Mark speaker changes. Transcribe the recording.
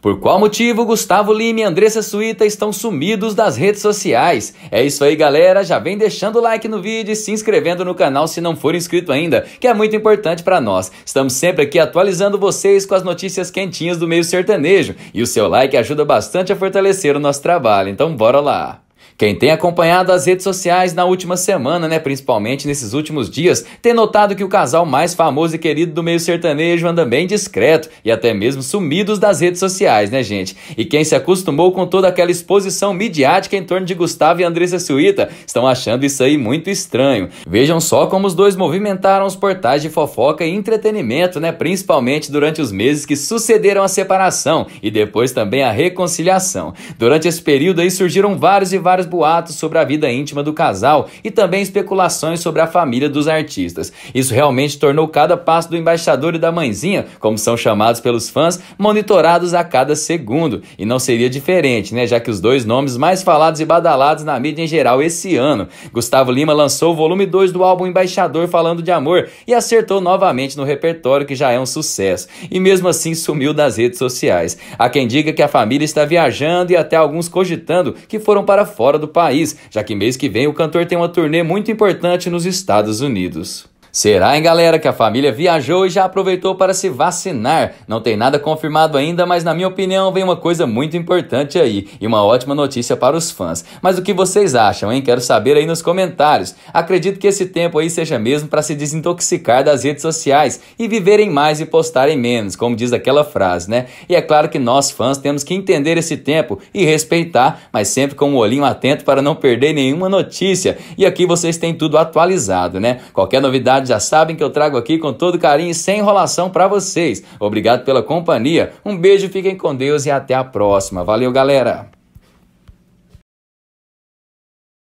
Speaker 1: Por qual motivo Gustavo Lima e Andressa Suíta estão sumidos das redes sociais? É isso aí, galera. Já vem deixando o like no vídeo e se inscrevendo no canal se não for inscrito ainda, que é muito importante para nós. Estamos sempre aqui atualizando vocês com as notícias quentinhas do meio sertanejo e o seu like ajuda bastante a fortalecer o nosso trabalho. Então, bora lá. Quem tem acompanhado as redes sociais na última semana, né, principalmente nesses últimos dias, tem notado que o casal mais famoso e querido do meio sertanejo anda bem discreto e até mesmo sumidos das redes sociais, né, gente? E quem se acostumou com toda aquela exposição midiática em torno de Gustavo e Andressa Suíta estão achando isso aí muito estranho. Vejam só como os dois movimentaram os portais de fofoca e entretenimento, né, principalmente durante os meses que sucederam a separação e depois também a reconciliação. Durante esse período aí surgiram vários e vários boatos sobre a vida íntima do casal e também especulações sobre a família dos artistas. Isso realmente tornou cada passo do embaixador e da mãezinha, como são chamados pelos fãs, monitorados a cada segundo. E não seria diferente, né? Já que os dois nomes mais falados e badalados na mídia em geral esse ano. Gustavo Lima lançou o volume 2 do álbum Embaixador Falando de Amor e acertou novamente no repertório que já é um sucesso. E mesmo assim sumiu das redes sociais. Há quem diga que a família está viajando e até alguns cogitando que foram para fora fora do país, já que mês que vem o cantor tem uma turnê muito importante nos Estados Unidos. Será, hein, galera, que a família viajou e já aproveitou para se vacinar? Não tem nada confirmado ainda, mas na minha opinião vem uma coisa muito importante aí e uma ótima notícia para os fãs. Mas o que vocês acham, hein? Quero saber aí nos comentários. Acredito que esse tempo aí seja mesmo para se desintoxicar das redes sociais e viverem mais e postarem menos, como diz aquela frase, né? E é claro que nós fãs temos que entender esse tempo e respeitar, mas sempre com um olhinho atento para não perder nenhuma notícia. E aqui vocês têm tudo atualizado, né? Qualquer novidade já sabem que eu trago aqui com todo carinho e sem enrolação para vocês. Obrigado pela companhia. Um beijo, fiquem com Deus e até a próxima. Valeu, galera!